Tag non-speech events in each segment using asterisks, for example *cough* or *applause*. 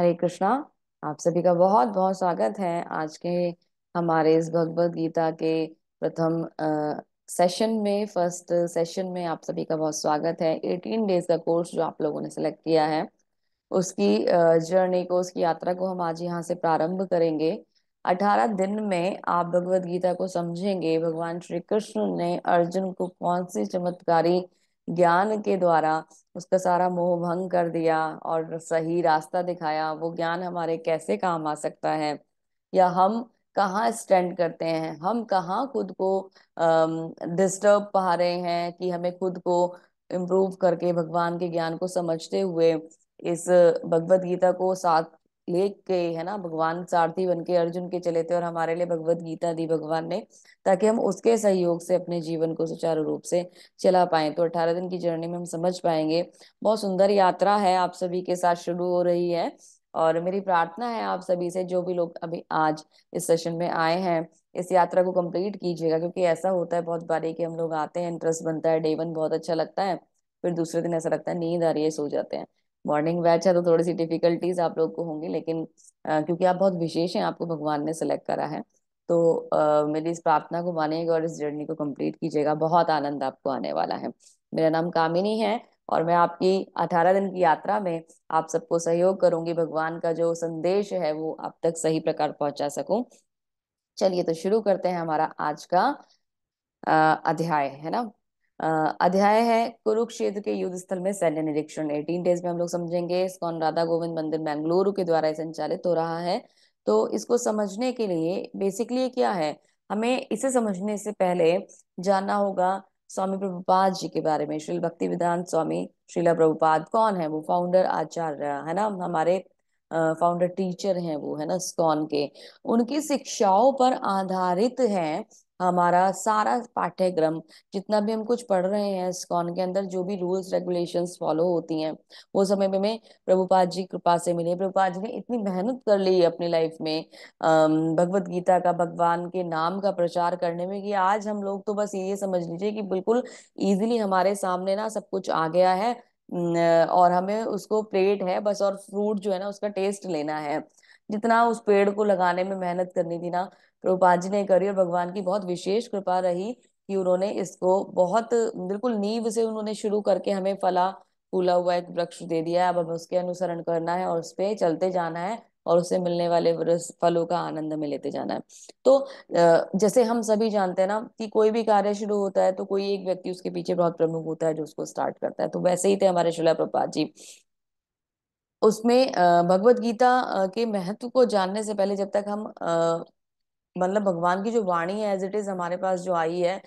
हरे कृष्णा आप सभी का बहुत बहुत स्वागत है आज के हमारे इस भगवद गीता के प्रथम सेशन में फर्स्ट सेशन में आप सभी का बहुत स्वागत है एटीन डेज का कोर्स जो आप लोगों ने सेलेक्ट किया है उसकी जर्नी को उसकी यात्रा को हम आज यहाँ से प्रारंभ करेंगे अठारह दिन में आप भगवद गीता को समझेंगे भगवान श्री कृष्ण ने अर्जुन को कौन सी चमत्कारी ज्ञान के द्वारा उसका सारा मोह भंग कर दिया और सही रास्ता दिखाया वो ज्ञान हमारे कैसे काम आ सकता है या हम कहाँ स्टैंड करते हैं हम कहाँ खुद को डिस्टर्ब पा रहे हैं कि हमें खुद को इम्प्रूव करके भगवान के ज्ञान को समझते हुए इस भगवत गीता को साथ ले के है ना भगवान सारथी बन के अर्जुन के चले थे और हमारे लिए भगवत गीता दी भगवान ने ताकि हम उसके सहयोग से अपने जीवन को सुचारू रूप से चला पाए तो अठारह दिन की जर्नी में हम समझ पाएंगे बहुत सुंदर यात्रा है आप सभी के साथ शुरू हो रही है और मेरी प्रार्थना है आप सभी से जो भी लोग अभी आज इस सेशन में आए हैं इस यात्रा को कंप्लीट कीजिएगा क्योंकि ऐसा होता है बहुत बारी कि हम लोग आते हैं इंटरेस्ट बनता है डे वन बहुत अच्छा लगता है फिर दूसरे दिन ऐसा लगता है नींद आ रही है सो जाते हैं मॉर्निंग बैच है तो थोड़ी सी डिफिकल्टीज आप लोग को होंगी लेकिन आ, क्योंकि आप बहुत विशेष हैं आपको भगवान ने सेलेक्ट करा है तो आ, मेरी इस प्रार्थना को मानिएगा और इस जर्नी को कंप्लीट कीजिएगा बहुत आनंद आपको आने वाला है मेरा नाम कामिनी है और मैं आपकी अठारह दिन की यात्रा में आप सबको सहयोग करूंगी भगवान का जो संदेश है वो आप तक सही प्रकार पहुंचा सकूं चलिए तो शुरू करते हैं हमारा आज का अध्याय है ना अध्याय है कुरुक्षेत्र के युद्ध स्थल में सैन्य निरीक्षण एटीन डेज में हम लोग समझेंगे इसकॉन राधा गोविंद मंदिर बेंगलुरु के द्वारा संचालित हो रहा है तो इसको समझने के लिए बेसिकली क्या है हमें इसे समझने से पहले जानना होगा स्वामी प्रभुपाद जी के बारे में श्री भक्ति विधान स्वामी श्रीला प्रभुपाद कौन है वो फाउंडर आचार्य है ना हमारे फाउंडर टीचर हैं वो है ना स्कॉन के उनकी शिक्षाओं पर आधारित है हमारा सारा पाठ्यक्रम जितना भी हम कुछ पढ़ रहे हैं इस्कॉन के अंदर जो भी रूल्स रेगुलेशंस फॉलो होती हैं वो समय में हमें प्रभुपाद जी कृपा से मिले प्रभुपाद जी ने इतनी मेहनत कर ली अपनी लाइफ में भगवत गीता का भगवान के नाम का प्रचार करने में कि आज हम लोग तो बस ये समझ लीजिए कि बिल्कुल ईजिली हमारे सामने ना सब कुछ आ गया है और हमें उसको प्लेट है बस और फ्रूट जो है ना उसका टेस्ट लेना है जितना उस पेड़ को लगाने में मेहनत करनी थी ना कृपा जी ने करी और भगवान की बहुत विशेष कृपा रही कि उन्होंने इसको बहुत बिल्कुल नींव से उन्होंने शुरू करके हमें फला फूला हुआ एक वृक्ष दे दिया है अब हमें उसके अनुसरण करना है और उस पर चलते जाना है और उससे मिलने वाले फलों का आनंद में लेते जाना है तो जैसे हम सभी जानते हैं ना कि कोई भी कार्य शुरू होता है तो कोई एक व्यक्ति उसके पीछे बहुत प्रमुख होता है जो उसको स्टार्ट करता है तो वैसे ही थे हमारे शिला प्रपात जी उसमें भगवत गीता के महत्व को जानने से पहले जब तक हम मतलब भगवान की जो वाणी है एज इट इज हमारे पास जो आई है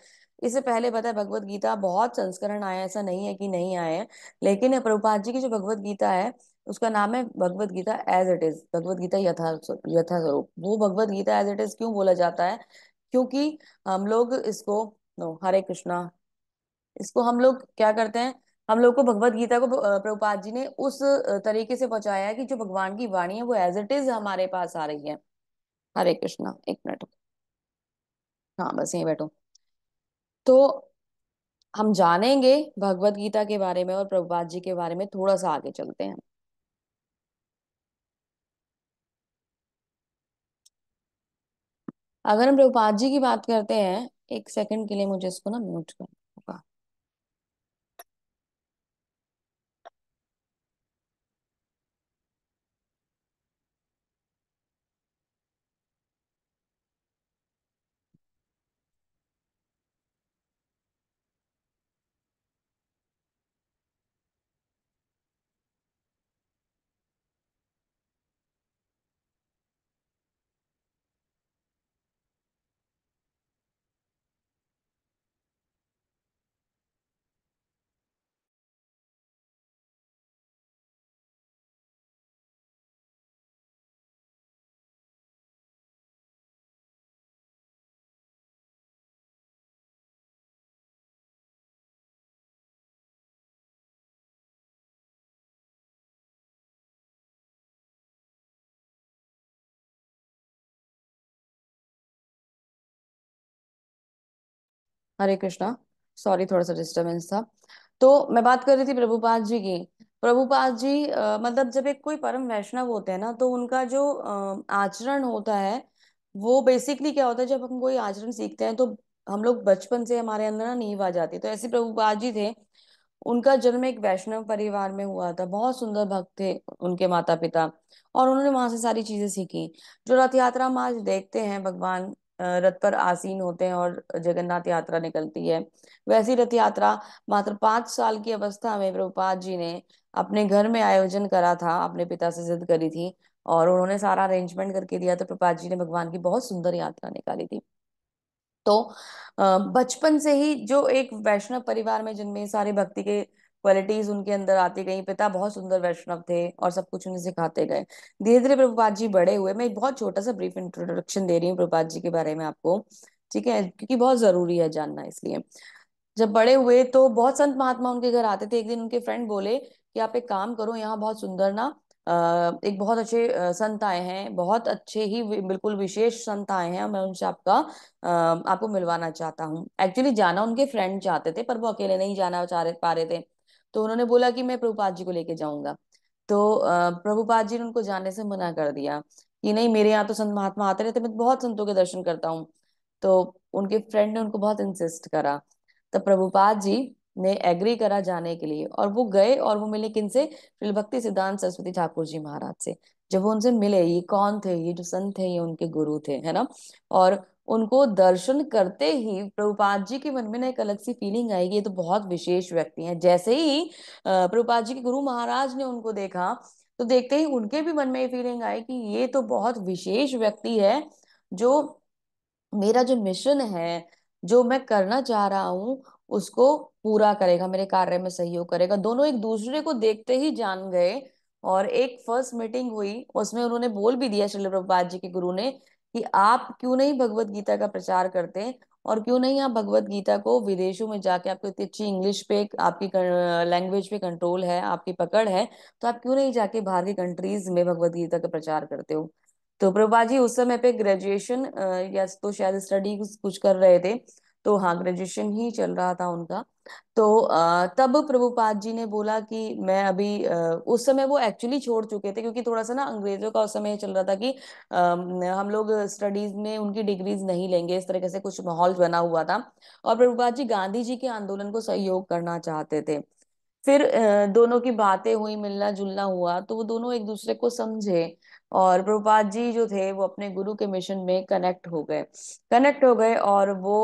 इससे पहले पता है भगवत गीता बहुत संस्करण आए ऐसा नहीं है कि नहीं आए हैं लेकिन प्रभुपाद जी की जो भगवत गीता है उसका नाम है Bhagavad Gita as it is Bhagavad Gita Yatha Swarup वो Bhagavad Gita as it is क्यों बोला जाता है क्योंकि हम लोग इसको नो हरे कृष्णा इसको हम लोग क्या करते हैं हम लोग को भगवत गीता को प्रभुपाद जी ने उस तरीके से पहुंचाया है कि जो भगवान की वाणी है वो एज इट इज हमारे पास आ रही है हरे कृष्णा एक मिनट हाँ बस यही बैठो तो हम जानेंगे भगवत गीता के बारे में और प्रभुपाद जी के बारे में थोड़ा सा आगे चलते हैं अगर हम प्रभुपाद जी की बात करते हैं एक सेकंड के लिए मुझे इसको ना म्यूट कर हरे कृष्णा सॉरी थोड़ा सा डिस्टर्बेंस था तो मैं बात कर रही थी प्रभुपाद जी की प्रभुपाद जी आ, मतलब जब एक कोई परम वैष्णव होते हैं ना तो उनका जो आचरण होता है वो बेसिकली क्या होता है जब हम कोई आचरण सीखते हैं तो हम लोग बचपन से हमारे अंदर ना नींव आ जाती तो ऐसे प्रभुपाद जी थे उनका जन्म एक वैष्णव परिवार में हुआ था बहुत सुंदर भक्त थे उनके माता पिता और उन्होंने वहां से सारी चीजें सीखी जो रथ यात्रा हम आज देखते हैं भगवान रथ पर आसीन होते हैं और जगन्नाथ यात्रा निकलती है वैसी रथ यात्रा मात्र पांच साल की अवस्था में प्रभुपाद जी ने अपने घर में आयोजन करा था अपने पिता से जिद करी थी और उन्होंने सारा अरेंजमेंट करके दिया तो प्रभुपाद जी ने भगवान की बहुत सुंदर यात्रा निकाली थी तो बचपन से ही जो एक वैष्णव परिवार में जन्मे सारे भक्ति के क्वालिटीज उनके अंदर आती गई पिता बहुत सुंदर वैष्णव थे और सब कुछ उन्हें सिखाते गए धीरे धीरे प्रभुपाद जी बड़े हुए मैं एक बहुत छोटा सा ब्रीफ इंट्रोडक्शन दे रही हूँ प्रभुपाद जी के बारे में आपको ठीक है क्योंकि बहुत जरूरी है जानना इसलिए जब बड़े हुए तो बहुत संत महात्मा उनके घर आते थे एक दिन उनके फ्रेंड बोले कि आप एक काम करो यहाँ बहुत सुंदर ना एक बहुत अच्छे संत आए हैं बहुत अच्छे ही बिल्कुल विशेष संत आए हैं मैं उनसे आपका आपको मिलवाना चाहता हूँ एक्चुअली जाना उनके फ्रेंड चाहते थे पर वो अकेले नहीं जाना चाह पा रहे थे तो उन्होंने बोला कि मैं प्रभुपाद जी को लेके जाऊंगा तो प्रभुपाद जी ने उनको जाने से मना कर दिया कि नहीं मेरे यहाँ तो संत महात्मा आते रहते मैं तो बहुत संतों के दर्शन करता हूँ तो उनके फ्रेंड ने उनको बहुत इंसिस्ट करा तो प्रभुपाद जी ने एग्री करा जाने के लिए और वो गए और वो मिले किन से भक्ति सिद्धांत सरस्वती ठाकुर जी महाराज से जब वो उनसे मिले ये कौन थे ये जो संत थे ये उनके गुरु थे है ना और उनको दर्शन करते ही प्रभुपाद जी के मन में ना एक अलग सी फीलिंग आएगी ये तो बहुत विशेष व्यक्ति हैं जैसे ही प्रभुपाद जी के गुरु महाराज ने उनको देखा तो देखते ही उनके भी मन में ये फीलिंग आई कि ये तो बहुत विशेष व्यक्ति है जो मेरा जो मिशन है जो मैं करना चाह रहा हूँ उसको पूरा करेगा मेरे कार्य में सहयोग करेगा दोनों एक दूसरे को देखते ही जान गए और एक फर्स्ट मीटिंग हुई उसमें उन्होंने बोल भी दिया श्रील प्रभुपाद जी के गुरु ने कि आप क्यों नहीं भगवत गीता का प्रचार करते और क्यों नहीं आप भगवत गीता को विदेशों में जाके आपको इतनी अच्छी इंग्लिश पे आपकी लैंग्वेज पे कंट्रोल है आपकी पकड़ है तो आप क्यों नहीं जाके बाहर की कंट्रीज में भगवत गीता का प्रचार करते हो तो प्रभा जी उस समय पे ग्रेजुएशन या तो शायद स्टडी कुछ कर रहे थे तो हाँ ग्रेजुएशन ही चल रहा था उनका तो तब प्रभुपाद जी ने बोला कि मैं अभी उस समय वो एक्चुअली छोड़ चुके थे क्योंकि थोड़ा सा ना अंग्रेजों का उस समय चल रहा था कि हम लोग स्टडीज में उनकी डिग्रीज नहीं लेंगे इस तरीके से कुछ माहौल बना हुआ था और प्रभुपाद जी गांधी जी के आंदोलन को सहयोग करना चाहते थे फिर दोनों की बातें हुई मिलना जुलना हुआ तो वो दोनों एक दूसरे को समझे और प्रभुपाद जी जो थे वो अपने गुरु के मिशन में कनेक्ट हो गए कनेक्ट हो गए और वो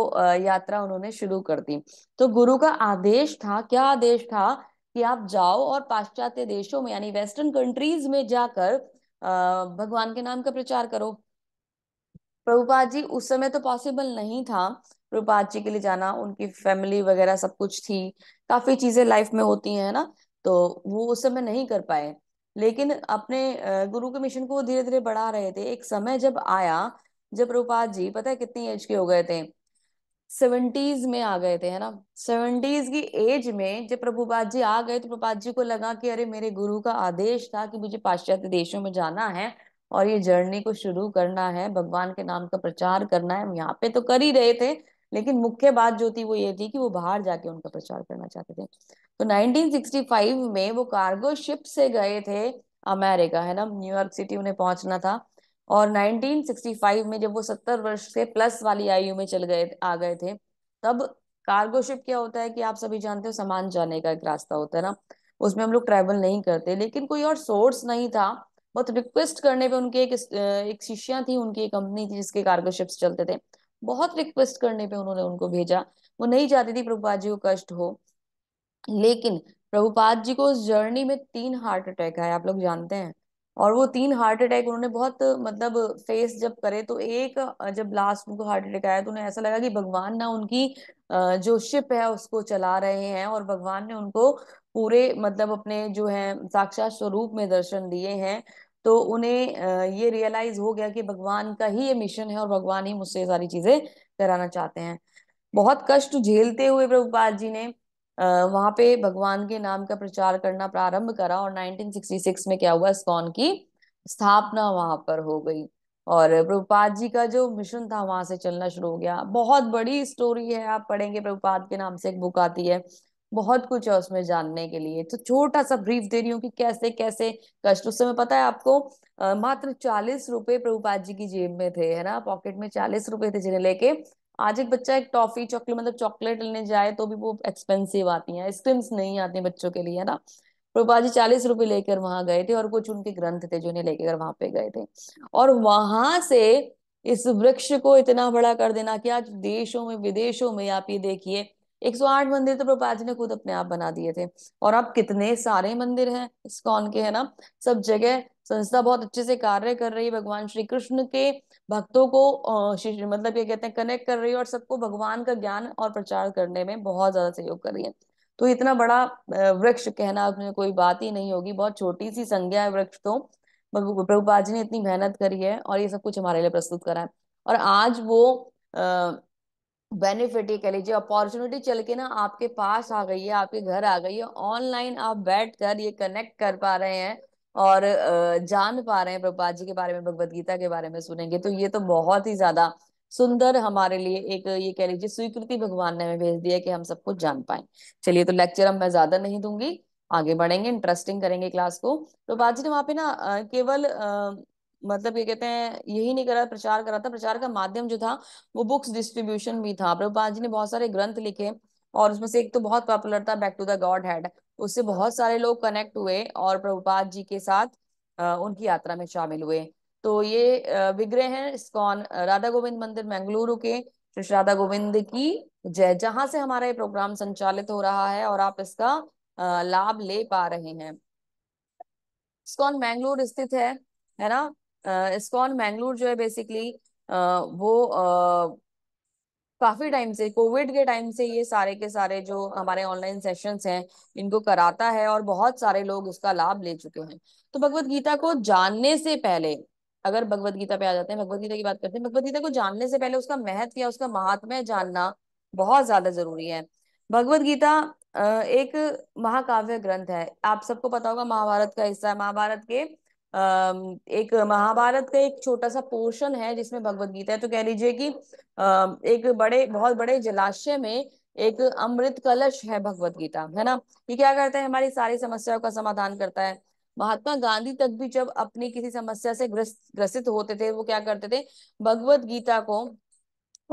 यात्रा उन्होंने शुरू कर दी तो गुरु का आदेश था क्या आदेश था कि आप जाओ और पाश्चात्य देशों में यानी वेस्टर्न कंट्रीज में जाकर भगवान के नाम का प्रचार करो प्रभुपाद जी उस समय तो पॉसिबल नहीं था प्रभुपाद जी के लिए जाना उनकी फैमिली वगैरह सब कुछ थी काफी चीजें लाइफ में होती है ना तो वो उस समय नहीं कर पाए लेकिन अपने गुरु के मिशन को धीरे धीरे बढ़ा रहे थे एक समय जब आया जब रूपात जी पता है कितनी एज के हो गए थे सेवेंटीज में आ गए थे है ना सेवेंटीज की एज में जब प्रभुपाद जी आ गए तो प्रभुपाद जी को लगा कि अरे मेरे गुरु का आदेश था कि मुझे पाश्चात्य देशों में जाना है और ये जर्नी को शुरू करना है भगवान के नाम का प्रचार करना है हम यहाँ पे तो कर ही रहे थे लेकिन मुख्य बात जो थी वो ये थी कि वो बाहर जाके उनका प्रचार करना चाहते थे तो 1965 में वो कार्गो शिप से गए थे अमेरिका है ना न्यूयॉर्क सिटी उन्हें पहुंचना था और 1965 में जब वो 70 वर्ष से प्लस वाली आयु में चल गए आ गए थे तब कार्गो शिप क्या होता है कि आप सभी जानते हो सामान जाने का एक रास्ता होता है ना उसमें हम लोग ट्रेवल नहीं करते लेकिन कोई और सोर्स नहीं था बहुत रिक्वेस्ट करने पे उनके एक एक शिष्या थी उनकी एक कंपनी थी जिसके कार्गो शिप्स चलते थे बहुत रिक्वेस्ट करने पे उन्होंने उनको भेजा वो नहीं चाहती थी प्रभुपा जी को कष्ट हो लेकिन प्रभुपाद जी को उस जर्नी में तीन हार्ट अटैक आए आप लोग जानते हैं और वो तीन हार्ट अटैक उन्होंने बहुत मतलब फेस जब करे तो एक जब लास्ट उनको हार्ट अटैक आया तो उन्हें ऐसा लगा कि भगवान ना उनकी जो शिप है उसको चला रहे हैं और भगवान ने उनको पूरे मतलब अपने जो है साक्षात स्वरूप में दर्शन दिए हैं तो उन्हें ये रियलाइज हो गया कि भगवान का ही ये मिशन है और भगवान ही मुझसे सारी चीजें कराना चाहते हैं बहुत कष्ट झेलते हुए प्रभुपाद जी ने वहां पे भगवान के नाम का प्रचार करना प्रारंभ करा और 1966 में क्या हुआ स्कॉन की स्थापना वहां पर हो गई और प्रभुपाद जी का जो मिशन था वहां से चलना शुरू हो गया बहुत बड़ी स्टोरी है आप पढ़ेंगे प्रभुपाद के नाम से एक बुक आती है बहुत कुछ है उसमें जानने के लिए तो छोटा सा ब्रीफ दे रही हूँ कि कैसे कैसे कष्ट उस समय पता है आपको आ, मात्र चालीस रुपए प्रभुपाद जी की जेब में थे है ना पॉकेट में चालीस रुपए थे जिन्हें लेके आज एक बच्चा एक टॉफी चॉकलेट मतलब चॉकलेट लेने जाए तो भी वो एक्सपेंसिव आती है आइसक्रीम्स नहीं आती बच्चों के लिए है ना प्रभा जी चालीस रुपए लेकर वहां गए थे और कुछ उनके ग्रंथ थे जो उन्हें लेकर वहां पे गए थे और वहां से इस वृक्ष को इतना बड़ा कर देना कि आज देशों में विदेशों में आप ये देखिए 108 मंदिर तो प्रभा जी ने खुद अपने आप बना दिए थे और अब कितने सारे मंदिर हैं इस कौन के है ना सब जगह संस्था बहुत अच्छे से कार्य कर रही है भगवान श्री कृष्ण के भक्तों को मतलब ये कहते हैं कनेक्ट कर रही है और सबको भगवान का ज्ञान और प्रचार करने में बहुत ज्यादा सहयोग कर रही है तो इतना बड़ा वृक्ष कहना उसमें कोई बात ही नहीं होगी बहुत छोटी सी संज्ञा है वृक्ष तो प्रभुपाद जी ने इतनी मेहनत करी है और ये सब कुछ हमारे लिए प्रस्तुत करा है और आज वो बेनिफिट ये कह लीजिए अपॉर्चुनिटी चल के ना आपके पास आ गई है आपके घर आ गई है ऑनलाइन आप बैठ कर ये कनेक्ट कर पा रहे हैं और जान पा रहे हैं प्रभुपाद जी के बारे में भगवत गीता के बारे में सुनेंगे तो ये तो बहुत ही ज्यादा सुंदर हमारे लिए एक ये कह लीजिए स्वीकृति भगवान ने हमें भेज दिया है कि हम सब कुछ जान पाए चलिए तो लेक्चर अब मैं ज्यादा नहीं दूंगी आगे बढ़ेंगे इंटरेस्टिंग करेंगे क्लास को प्रभुपाद जी ने वहां पे ना केवल मतलब ये कहते हैं यही नहीं करा प्रचार करा था प्रचार का माध्यम जो था वो बुक्स डिस्ट्रीब्यूशन भी था प्रभुपाद जी ने बहुत सारे ग्रंथ लिखे और उसमें से एक तो बहुत पॉपुलर था back to the godhead उससे बहुत सारे लोग कनेक्ट हुए और प्रभुपाद जी के साथ उनकी यात्रा में शामिल हुए तो ये विग्रह हैं इसकॉन राधा गोविंद मंदिर मैंगलुरु के तो श्री राधा गोविंद की जय जहां से हमारा ये प्रोग्राम संचालित हो रहा है और आप इसका लाभ ले पा रहे हैं इसकॉन मैंगलोर स्थित है है ना इसकॉन मैंगलोर जो है बेसिकली वो काफी टाइम से कोविड के टाइम से ये सारे के सारे जो हमारे ऑनलाइन सेशंस हैं इनको कराता है और बहुत सारे लोग इसका लाभ ले चुके हैं तो भगवत गीता को जानने से पहले अगर भगवत गीता पे आ जाते हैं भगवत गीता की बात करते हैं भगवत गीता को जानने से पहले उसका महत्व या उसका महात्म्य जानना बहुत ज्यादा जरूरी है भगवत गीता एक महाकाव्य ग्रंथ है आप सबको पता होगा महाभारत का हिस्सा महाभारत के एक महाभारत का एक छोटा सा पोर्शन है जिसमें भगवत गीता है तो कह लीजिए कि एक बड़े बहुत बड़े जलाशय में एक अमृत कलश है भगवत गीता है ना ये क्या करता है हमारी सारी समस्याओं का समाधान करता है महात्मा गांधी तक भी जब अपनी किसी समस्या से ग्रसित होते थे वो क्या करते थे भगवत गीता को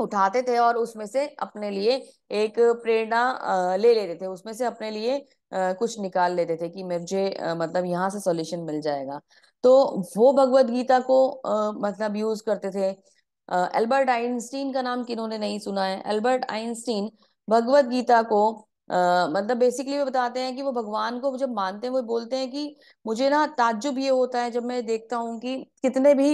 उठाते थे और उसमें से अपने लिए एक प्रेरणा ले लेते थे उसमें से अपने लिए कुछ निकाल लेते थे कि मुझे मतलब यहाँ से सॉल्यूशन मिल जाएगा तो वो भगवत गीता को आ, मतलब यूज करते थे एल्बर्ट आइंस्टीन का नाम किन्होंने नहीं सुना है एल्बर्ट आइंस्टीन भगवत गीता को आ, मतलब बेसिकली वो बताते हैं कि वो भगवान को जब मानते हैं वो बोलते हैं कि मुझे ना ताज्जुब ये होता है जब मैं देखता हूँ कि कितने भी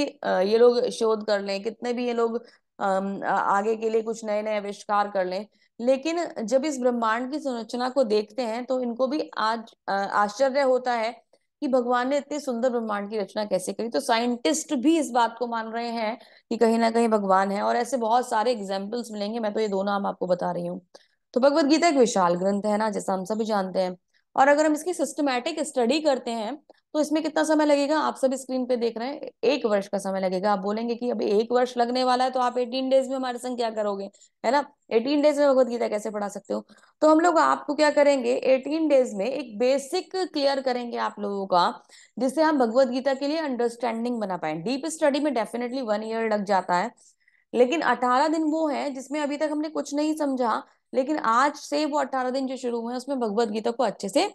ये लोग शोध कर लें कितने भी ये लोग आगे के लिए कुछ नए नए आविष्कार कर लें लेकिन जब इस ब्रह्मांड की संरचना को देखते हैं तो इनको भी आज आश्चर्य होता है कि भगवान ने इतने सुंदर ब्रह्मांड की रचना कैसे करी तो साइंटिस्ट भी इस बात को मान रहे हैं कि कहीं ना कहीं भगवान है और ऐसे बहुत सारे एग्जाम्पल्स मिलेंगे मैं तो ये दो नाम आपको बता रही हूँ तो भगवत गीता एक विशाल ग्रंथ है ना जैसा हम सभी जानते हैं और अगर हम इसकी सिस्टमैटिक स्टडी करते हैं तो इसमें कितना समय लगेगा आप सब स्क्रीन पे देख रहे हैं एक वर्ष का समय लगेगा आप बोलेंगे कि अभी एक वर्ष लगने वाला है तो आप 18 डेज में हमारे संग क्या करोगे है ना 18 डेज में भगवत गीता कैसे पढ़ा सकते हो तो हम लोग आपको क्या करेंगे एटीन डेज में एक बेसिक क्लियर करेंगे आप लोगों का जिससे हम भगवदगीता के लिए अंडरस्टैंडिंग बना पाए डीप स्टडी में डेफिनेटली वन ईयर लग जाता है लेकिन अठारह दिन वो है जिसमें अभी तक हमने कुछ नहीं समझा लेकिन आज से वो अठारह दिन जो शुरू हुए उसमें भगवत गीता को अच्छे से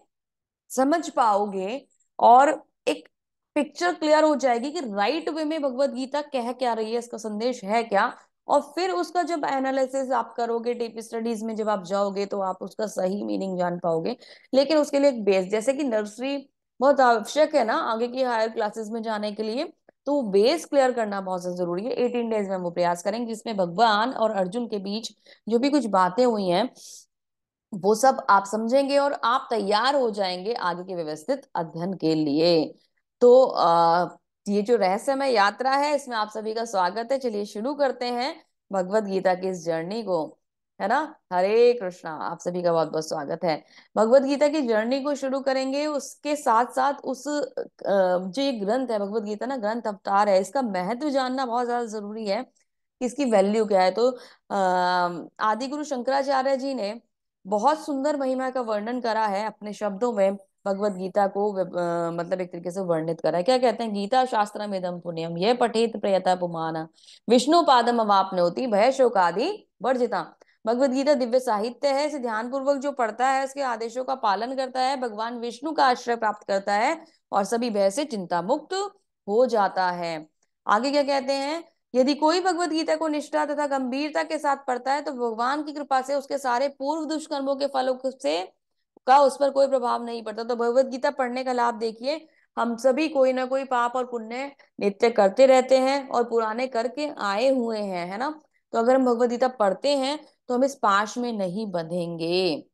समझ पाओगे और एक पिक्चर क्लियर हो जाएगी कि राइट वे में भगवत गीता कह क्या रही है इसका संदेश है क्या और फिर उसका जब एनालिसिस आप करोगे डीप स्टडीज में जब आप जाओगे तो आप उसका सही मीनिंग जान पाओगे लेकिन उसके लिए एक बेस जैसे कि नर्सरी बहुत आवश्यक है ना आगे की हायर क्लासेस में जाने के लिए तो बेस क्लियर करना बहुत ज्यादा जरूरी है एटीन डेज में वो प्रयास करेंगे जिसमें भगवान और अर्जुन के बीच जो भी कुछ बातें हुई हैं वो सब आप समझेंगे और आप तैयार हो जाएंगे आगे के व्यवस्थित अध्ययन के लिए तो आ, ये जो रहस्यमय यात्रा है इसमें आप सभी का स्वागत है चलिए शुरू करते हैं भगवत गीता की इस जर्नी को है ना हरे कृष्णा आप सभी का बहुत बहुत स्वागत है भगवत गीता की जर्नी को शुरू करेंगे उसके साथ साथ उस जो ये ग्रंथ है भगवत गीता ना ग्रंथ अवतार है इसका महत्व जानना बहुत ज्यादा जरूरी है इसकी वैल्यू क्या है तो आदि गुरु शंकराचार्य जी ने बहुत सुंदर महिमा का वर्णन करा है अपने शब्दों में भगवत गीता को आ, मतलब एक तरीके से वर्णित करा है क्या कहते हैं गीता शास्त्र दम पुण्यम यह पठित प्रयता पुमान विष्णु पादम अवापने होती भय आदि वर्जिता भगवदगीता गीता दिव्य साहित्य है इसे ध्यान पूर्वक जो पढ़ता है उसके आदेशों का पालन करता है भगवान विष्णु का आश्रय प्राप्त करता है और सभी भय से चिंता मुक्त हो जाता है आगे क्या कहते हैं यदि कोई भगवत गीता को निष्ठा तथा गंभीरता के साथ पढ़ता है तो भगवान की कृपा से उसके सारे पूर्व दुष्कर्मों के फलों से का उस पर कोई प्रभाव नहीं पड़ता तो भगवत गीता पढ़ने का लाभ देखिए हम सभी कोई ना कोई पाप और पुण्य नित्य करते रहते हैं और पुराने करके आए हुए हैं है ना तो अगर हम भगवदगीता पढ़ते हैं तो हम इस पाश में नहीं बंधेंगे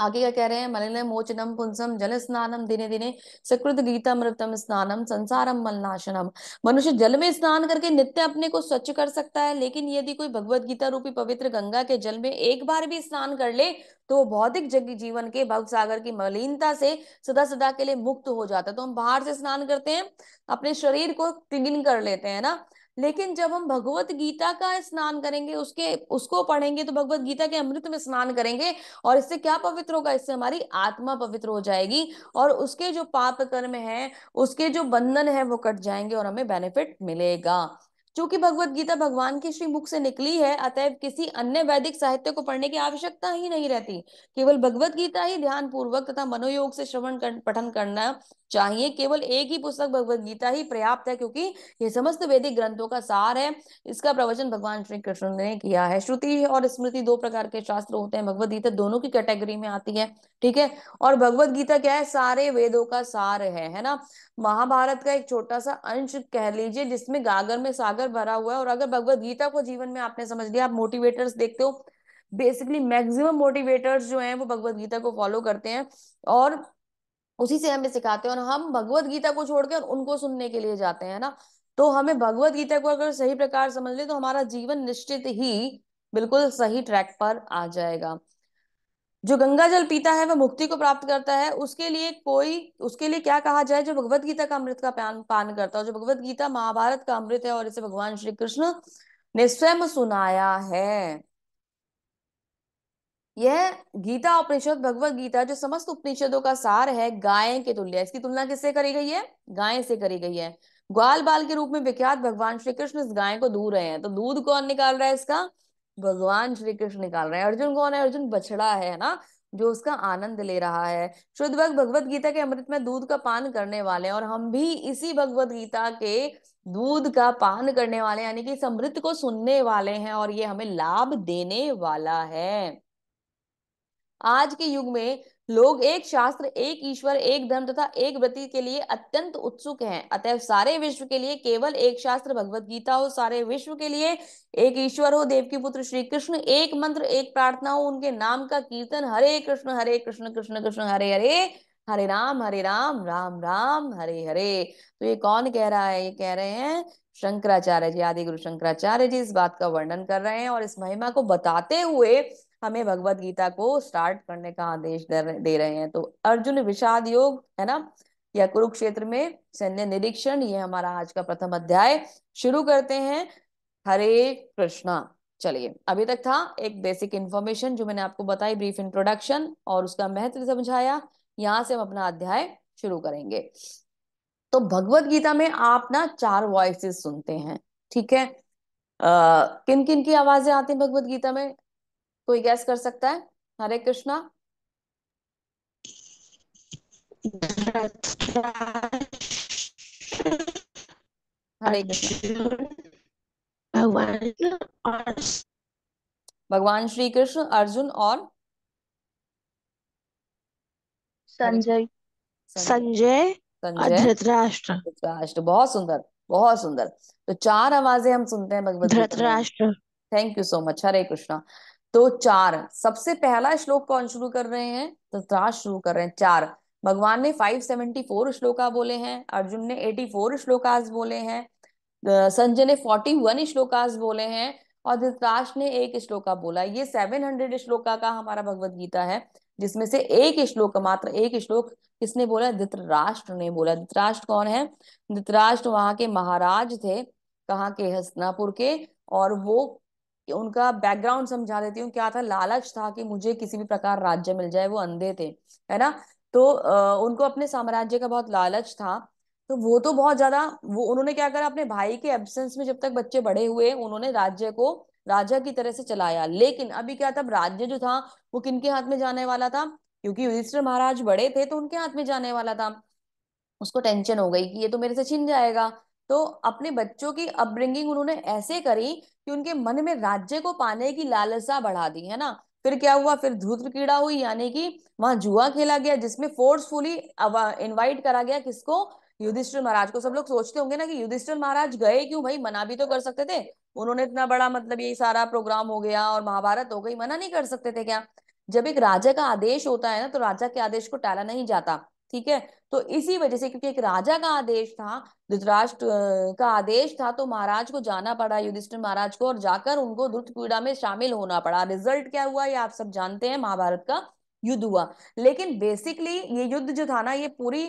आगे क्या कह रहे हैं मलिन मोचनम पुंसम जल स्नानम दिने दिने सकृत गीता मृतम स्नानम संसारम मलनाशनम मनुष्य जल में स्नान करके नित्य अपने को स्वच्छ कर सकता है लेकिन यदि कोई भगवत गीता रूपी पवित्र गंगा के जल में एक बार भी स्नान कर ले तो वो भौतिक जीवन के भव सागर की मलिनता से सदा सदा के लिए मुक्त हो जाता है तो हम बाहर से स्नान करते हैं अपने शरीर को क्लीन कर लेते हैं ना लेकिन जब हम भगवत गीता का स्नान करेंगे उसके उसको पढ़ेंगे तो भगवत गीता के अमृत में स्नान करेंगे और इससे क्या पवित्र होगा इससे हमारी आत्मा पवित्र हो जाएगी और उसके जो पाप कर्म है उसके जो बंधन है वो कट जाएंगे और हमें बेनिफिट मिलेगा चूंकि भगवत गीता भगवान की श्री मुख से निकली है अतएव किसी अन्य वैदिक साहित्य को पढ़ने की आवश्यकता ही नहीं रहती केवल भगवत गीता ही ध्यान पूर्वक तथा मनोयोग से श्रवण कर, पठन करना चाहिए केवल एक ही पुस्तक भगवत गीता ही पर्याप्त है क्योंकि ये समस्त वैदिक ग्रंथों का सार है इसका प्रवचन भगवान श्री कृष्ण ने किया है श्रुति और स्मृति दो प्रकार के शास्त्र होते हैं भगवत गीता दोनों की कैटेगरी में आती है ठीक है और भगवत गीता क्या है सारे वेदों का सार है है ना महाभारत का एक छोटा सा अंश कह लीजिए जिसमें गागर में सागर भरा हुआ है और अगर भगवत गीता को जीवन में आपने समझ लिया आप मोटिवेटर्स देखते हो बेसिकली मैक्सिमम मोटिवेटर्स जो हैं वो भगवत गीता को फॉलो करते हैं और उसी से हमें सिखाते हैं और हम भगवत गीता को छोड़कर उनको सुनने के लिए जाते हैं ना तो हमें भगवत गीता को अगर सही प्रकार समझ ले तो हमारा जीवन निश्चित ही बिल्कुल सही ट्रैक पर आ जाएगा जो गंगा जल पीता है वह मुक्ति को प्राप्त करता है उसके लिए कोई उसके लिए क्या कहा जाए जो भगवत गीता का अमृत का पान पान करता है जो भगवत गीता महाभारत का अमृत है और इसे भगवान श्री कृष्ण ने स्वयं सुनाया है यह गीता उपनिषद भगवत गीता जो समस्त उपनिषदों का सार है गाय के तुल्य इसकी तुलना किससे करी गई है गाय से करी गई है ग्वाल बाल के रूप में विख्यात भगवान श्री कृष्ण इस गाय को दूर रहे हैं तो दूध कौन निकाल रहा है इसका भगवान श्री कृष्ण निकाल रहे हैं अर्जुन कौन है अर्जुन बछड़ा है ना जो उसका आनंद ले रहा है शुद्ध भक्त भगवत गीता के अमृत में दूध का पान करने वाले हैं और हम भी इसी भगवत गीता के दूध का पान करने वाले यानी कि इस अमृत को सुनने वाले हैं और ये हमें लाभ देने वाला है आज के युग में लोग एक शास्त्र एक ईश्वर एक धर्म तथा एक व्रति के लिए अत्यंत उत्सुक हैं अतः सारे विश्व के लिए केवल एक शास्त्र भगवत गीता हो सारे विश्व के लिए एक ईश्वर हो देव की पुत्र श्री कृष्ण एक मंत्र एक प्रार्थना हो उनके नाम का कीर्तन हरे कृष्ण हरे कृष्ण कृष्ण कृष्ण हरे हरे हरे राम हरे राम राम राम हरे हरे तो ये कौन कह रहा है ये कह रहे हैं शंकराचार्य जी आदि गुरु शंकराचार्य जी इस बात का वर्णन कर रहे हैं और इस महिमा को बताते हुए हमें भगवत गीता को स्टार्ट करने का आदेश दे रहे हैं तो अर्जुन विषाद योग है ना या कुरुक्षेत्र में सैन्य निरीक्षण ये हमारा आज का प्रथम अध्याय शुरू करते हैं हरे कृष्णा चलिए अभी तक था एक बेसिक इन्फॉर्मेशन जो मैंने आपको बताई ब्रीफ इंट्रोडक्शन और उसका महत्व समझाया यहाँ से हम अपना अध्याय शुरू करेंगे तो भगवत गीता में आप ना चार वॉइसेस सुनते हैं ठीक है आ, किन किन की आवाजें आती हैं भगवत गीता में कोई गैस कर सकता है हरे कृष्णा हरे कृष्ण भगवान श्री कृष्ण अर्जुन और संजय संजय धृतराष्ट्र धृतराष्ट्र बहुत सुंदर बहुत सुंदर तो चार आवाजें हम सुनते हैं Bhagavad Dhritarashtra thank you so much Hare Krishna तो चार सबसे पहला श्लोक कौन शुरू कर रहे हैं त्रास तो शुरू कर रहे हैं चार भगवान ने 574 श्लोका बोले हैं अर्जुन ने 84 श्लोकास बोले हैं संजय ने 41 श्लोकास बोले हैं और धृतराज ने एक श्लोका बोला ये 700 श्लोका का हमारा भगवत गीता है जिसमें से एक श्लोक मात्र एक श्लोक किसने बोला धृतराष्ट्र ने बोला धृतराष्ट्र कौन है धृतराष्ट्र वहां के महाराज थे कहाँ के हसनापुर के और वो कि उनका बैकग्राउंड समझा देती हूँ क्या था लालच था कि मुझे किसी भी प्रकार राज्य मिल जाए वो अंधे थे है ना तो उनको अपने साम्राज्य का बहुत लालच था तो वो तो बहुत ज्यादा वो उन्होंने क्या करा अपने भाई के एब्सेंस में जब तक बच्चे बड़े हुए उन्होंने राज्य को राजा की तरह से चलाया लेकिन अभी क्या था राज्य जो था वो किनके हाथ में जाने वाला था क्योंकि युधिष्ठिर महाराज बड़े थे तो उनके हाथ में जाने वाला था उसको टेंशन हो गई कि ये तो मेरे से छिन जाएगा तो अपने बच्चों की अपब्रिंगिंग उन्होंने ऐसे करी कि उनके मन में राज्य को पाने की लालसा बढ़ा दी है ना फिर क्या हुआ फिर धूत्र क्रीड़ा हुई यानी कि वहां जुआ खेला गया जिसमें फोर्सफुली इनवाइट करा गया किसको युधिष्ठिर महाराज को सब लोग सोचते होंगे ना कि युधिष्ठिर महाराज गए क्यों भाई मना भी तो कर सकते थे उन्होंने इतना बड़ा मतलब ये सारा प्रोग्राम हो गया और महाभारत हो गई मना नहीं कर सकते थे क्या जब एक राजा का आदेश होता है ना तो राजा के आदेश को टाला नहीं जाता ठीक है तो इसी वजह से क्योंकि एक राजा का आदेश था धृतराष्ट्र का आदेश था तो महाराज को जाना पड़ा युधिष्ठिर महाराज को और जाकर उनको द्रुत पीड़ा में शामिल होना पड़ा रिजल्ट क्या हुआ ये आप सब जानते हैं महाभारत का युद्ध हुआ लेकिन बेसिकली ये युद्ध जो था ना ये पूरी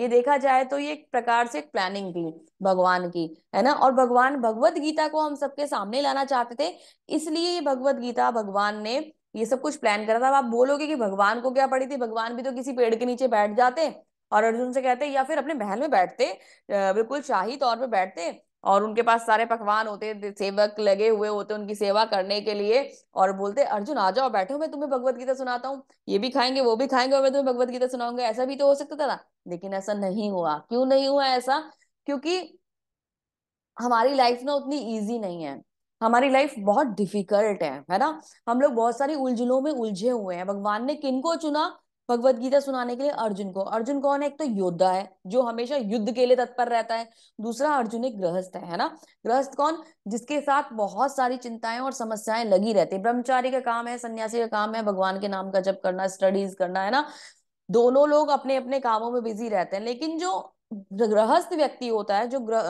ये देखा जाए तो ये एक प्रकार से प्लानिंग थी भगवान की है ना और भगवान भगवत गीता को हम सबके सामने लाना चाहते थे इसलिए ये भगवत गीता भगवान ने ये सब कुछ प्लान करा था अब आप बोलोगे कि भगवान को क्या पड़ी थी भगवान भी तो किसी पेड़ के नीचे बैठ जाते और अर्जुन से कहते या फिर अपने महल में बैठते बिल्कुल शाही तौर पर बैठते और उनके पास सारे पकवान होते सेवक लगे हुए होते उनकी सेवा करने के लिए और बोलते अर्जुन आ जाओ बैठो मैं तुम्हें भगवत गीता सुनाता हूँ ये भी खाएंगे वो भी खाएंगे और मैं तुम्हें भगवत गीता सुनाऊंगा ऐसा भी तो हो सकता था लेकिन ऐसा नहीं हुआ क्यों नहीं हुआ ऐसा क्योंकि हमारी लाइफ ना उतनी ईजी नहीं है हमारी लाइफ बहुत डिफिकल्ट है है ना हम लोग बहुत सारी उलझनों में उलझे हुए हैं भगवान ने किनको चुना भगवत गीता सुनाने के लिए अर्जुन को अर्जुन कौन है एक तो योद्धा है जो हमेशा युद्ध के लिए तत्पर रहता है दूसरा अर्जुन एक गृहस्थ है, है ना गृहस्थ कौन जिसके साथ बहुत सारी चिंताएं और समस्याएं लगी रहती है ब्रह्मचारी का काम है सन्यासी का काम है भगवान के नाम का जप करना स्टडीज करना है ना दोनों लोग अपने अपने कामों में बिजी रहते हैं लेकिन जो गृहस्थ व्यक्ति होता है जो ग्रह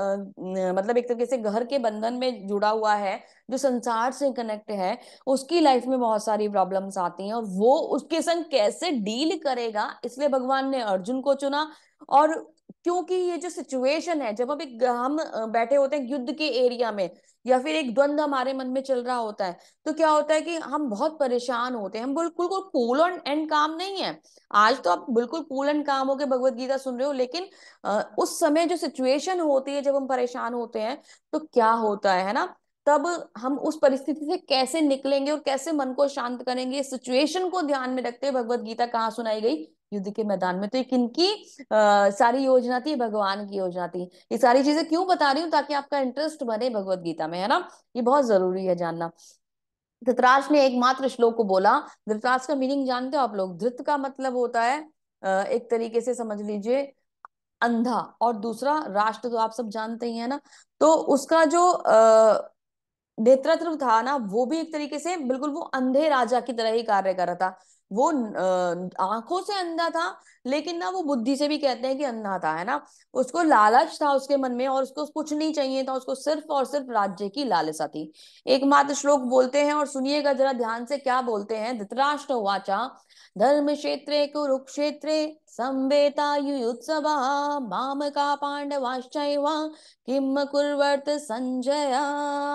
मतलब एक तरीके से घर के बंधन में जुड़ा हुआ है जो संसार से कनेक्ट है उसकी लाइफ में बहुत सारी प्रॉब्लम्स आती हैं और वो उसके संग कैसे डील करेगा इसलिए भगवान ने अर्जुन को चुना और क्योंकि ये जो सिचुएशन है जब अभी हम बैठे होते हैं युद्ध के एरिया में या फिर एक द्वंद हमारे मन में चल रहा होता है तो क्या होता है कि हम बहुत परेशान होते हैं हम बिल्कुल को कूल एंड एंड काम नहीं है आज तो आप बिल्कुल कूल एंड काम होकर भगवत गीता सुन रहे हो लेकिन आ, उस समय जो सिचुएशन होती है जब हम परेशान होते हैं तो क्या होता है, है ना तब हम उस परिस्थिति से कैसे निकलेंगे और कैसे मन को शांत करेंगे सिचुएशन को ध्यान में रखते हुए भगवत गीता कहाँ सुनाई गई युद्ध के मैदान में तो ये किनकी सारी योजना थी भगवान की योजना थी ये सारी चीजें क्यों बता रही हूँ ताकि आपका इंटरेस्ट बने भगवत गीता में है ना ये बहुत जरूरी है जानना धृतराज ने एकमात्र श्लोक को बोला धृतराज का मीनिंग जानते हो आप लोग धृत का मतलब होता है एक तरीके से समझ लीजिए अंधा और दूसरा राष्ट्र तो आप सब जानते ही है ना तो उसका जो नेतृत्व था ना वो भी एक तरीके से बिल्कुल वो अंधे राजा की तरह ही कार्य कर रहा था वो आंखों से अंधा था लेकिन ना वो बुद्धि से भी कहते हैं कि अंधा था है ना उसको लालच था उसके मन में और उसको कुछ नहीं चाहिए था उसको सिर्फ और सिर्फ राज्य की लालसा थी एकमात्र श्लोक बोलते हैं और सुनिएगा जरा ध्यान से क्या बोलते हैं धृतराष्ट्र वाचा क्षेत्रे कुरुक्षेत्रे संवेता युयुत्सवा का पाण्डवाश्चैव किम कुर्वर्त संजय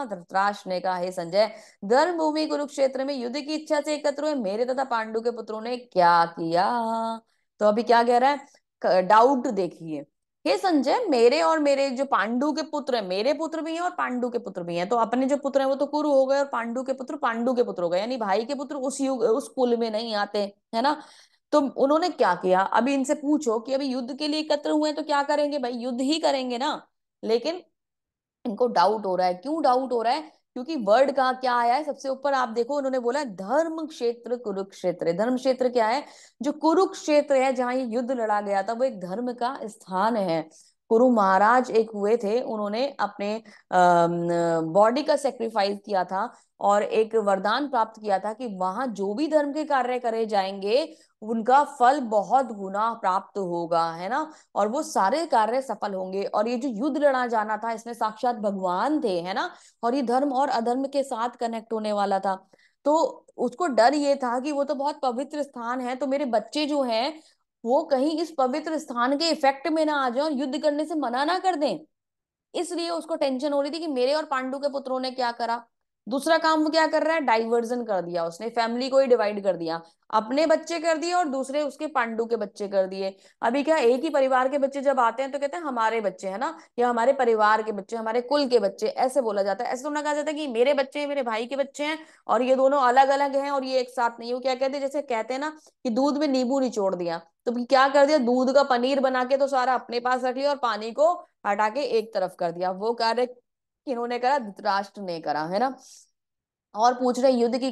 धृतराष्ट्र ने कहा हे संजय धर्म भूमि कुरुक्षेत्र में युद्ध की इच्छा से एकत्र हुए मेरे तथा पांडु के पुत्रों ने क्या किया तो अभी क्या कह रहा है डाउट देखिए हे संजय मेरे और मेरे जो पांडु के पुत्र है मेरे पुत्र भी हैं और पांडु के पुत्र भी हैं तो अपने जो पुत्र हैं वो तो कुरु हो गए और पांडु के पुत्र पांडु के पुत्र हो गए यानी भाई के पुत्र उस युग उस कुल में नहीं आते है ना तो उन्होंने क्या किया अभी इनसे पूछो कि अभी युद्ध के लिए एकत्र हुए हैं तो क्या करेंगे भाई युद्ध ही करेंगे ना लेकिन इनको डाउट हो रहा है क्यों डाउट हो रहा है क्योंकि वर्ड कहा क्या आया है सबसे ऊपर आप देखो उन्होंने बोला धर्म क्षेत्र कुरुक्षेत्र धर्म क्षेत्र क्या है जो कुरुक्षेत्र है जहाँ ये युद्ध लड़ा गया था वो एक धर्म का स्थान है कुरु महाराज एक हुए थे उन्होंने अपने बॉडी का सेक्रीफाइस किया था और एक वरदान प्राप्त किया था कि वहां जो भी धर्म के कार्य करे जाएंगे उनका फल बहुत गुना प्राप्त होगा है ना और वो सारे कार्य सफल होंगे और ये जो युद्ध लड़ा जाना था इसमें साक्षात भगवान थे है ना और ये धर्म और अधर्म के साथ कनेक्ट होने वाला था तो उसको डर ये था कि वो तो बहुत पवित्र स्थान है तो मेरे बच्चे जो हैं वो कहीं इस पवित्र स्थान के इफेक्ट में ना आ जाए और युद्ध करने से मना ना कर दें इसलिए उसको टेंशन हो रही थी कि मेरे और पांडु के पुत्रों ने क्या करा दूसरा काम वो क्या कर रहा है डाइवर्जन कर दिया उसने फैमिली को ही डिवाइड कर दिया अपने बच्चे कर दिए और दूसरे उसके पांडु के बच्चे कर दिए अभी क्या एक ही परिवार के बच्चे जब आते हैं तो कहते हैं हमारे बच्चे है ना या हमारे परिवार के बच्चे हमारे कुल के बच्चे ऐसे बोला जाता है ऐसे ना कहा जाता है कि मेरे बच्चे मेरे भाई के बच्चे हैं और ये दोनों अलग अलग हैं और ये एक साथ नहीं वो क्या कहते हैं जैसे कहते हैं ना कि दूध में नींबू निचोड़ दिया तो क्या कर दिया दूध का पनीर बना के तो सारा अपने पास रख लिया और पानी को हटा के एक तरफ कर दिया वो कार्य किन्होंने करा धृतराष्ट्र ने करा है ना और पूछ रहे युद्ध की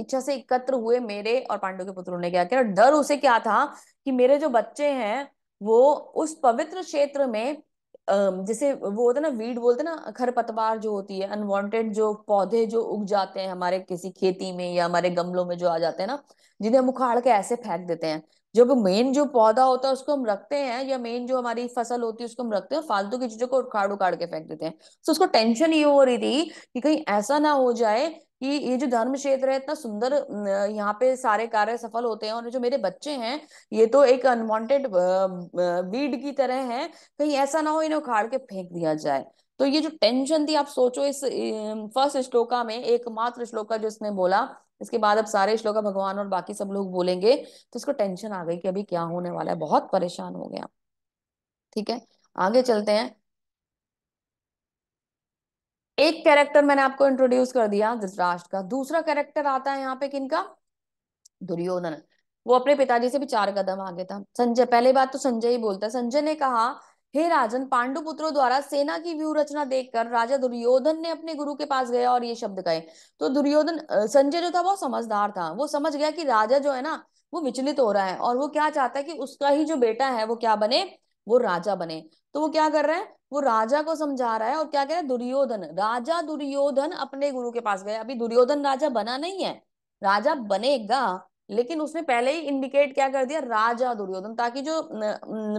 इच्छा से एकत्र हुए मेरे और पांडव के पुत्रों ने क्या किया डर उसे क्या था कि मेरे जो बच्चे हैं वो उस पवित्र क्षेत्र में जैसे वो होता है ना वीड बोलते ना खरपतवार जो होती है अनवांटेड जो पौधे जो उग जाते हैं हमारे किसी खेती में या हमारे गमलों में जो आ जाते हैं ना जिन्हें हम उखाड़ के ऐसे फेंक देते हैं जब मेन जो पौधा होता है उसको हम रखते हैं या मेन जो हमारी फसल होती है उसको हम रखते हैं फालतू की चीजों को उखाड़ उखाड़ के फेंक देते हैं तो उसको टेंशन ये हो रही थी कि कहीं ऐसा ना हो जाए कि ये जो धर्म क्षेत्र है इतना सुंदर यहाँ पे सारे कार्य सफल होते हैं और जो मेरे बच्चे हैं ये तो एक अनवांटेड बीड की तरह है कहीं ऐसा ना हो इन्हें उखाड़ के फेंक दिया जाए तो ये जो टेंशन थी आप सोचो इस फर्स्ट श्लोका में एकमात्र श्लोका जो इसने बोला इसके बाद अब सारे श्लोक भगवान और बाकी सब लोग बोलेंगे तो इसको टेंशन आ गई कि अभी क्या होने वाला है बहुत परेशान हो गया ठीक है आगे चलते हैं एक कैरेक्टर मैंने आपको इंट्रोड्यूस कर दिया धृतराष्ट्र का दूसरा कैरेक्टर आता है यहाँ पे किन का दुर्योधन वो अपने पिताजी से भी चार कदम आगे था संजय पहले बात तो संजय ही बोलता है संजय ने कहा हे राजन पांडुपुत्रों द्वारा सेना की व्यू रचना देखकर राजा दुर्योधन ने अपने गुरु के पास गया और ये शब्द कहे तो दुर्योधन संजय जो था वो समझदार था वो समझ गया कि राजा जो है ना वो विचलित हो रहा है और वो क्या चाहता है कि उसका ही जो बेटा है वो क्या बने वो राजा बने तो वो क्या कर रहे हैं वो राजा को समझा रहा है और क्या कह रहा है दुर्योधन राजा दुर्योधन अपने गुरु के पास गए अभी दुर्योधन राजा बना नहीं है राजा बनेगा लेकिन उसने पहले ही इंडिकेट क्या कर दिया राजा दुर्योधन ताकि जो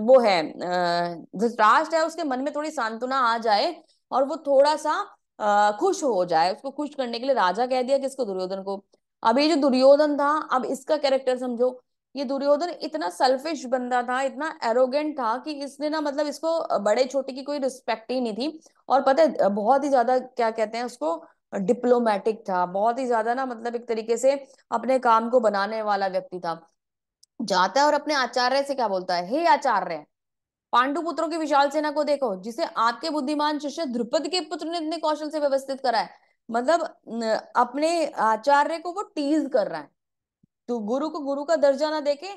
वो है धृतराष्ट्र है उसके मन में थोड़ी सांत्वना आ जाए और वो थोड़ा सा खुश हो जाए उसको खुश करने के लिए राजा कह दिया किसको दुर्योधन को अब ये जो दुर्योधन था अब इसका कैरेक्टर समझो ये दुर्योधन इतना सेल्फिश बंदा था इतना एरोगेंट था कि इसने ना मतलब इसको बड़े छोटे की कोई रिस्पेक्ट ही नहीं थी और पता है बहुत ही ज्यादा क्या कहते हैं उसको डिप्लोमेटिक था बहुत ही ज्यादा ना मतलब एक तरीके से अपने काम को बनाने वाला व्यक्ति था जाता है और अपने आचार्य से क्या बोलता है हे आचार्य पांडु पुत्रों की विशाल सेना को देखो जिसे आपके बुद्धिमान शिष्य ध्रुपद के पुत्र ने इतने कौशल से व्यवस्थित करा है मतलब अपने आचार्य को वो टीज कर रहा है तो गुरु को गुरु का दर्जा ना देके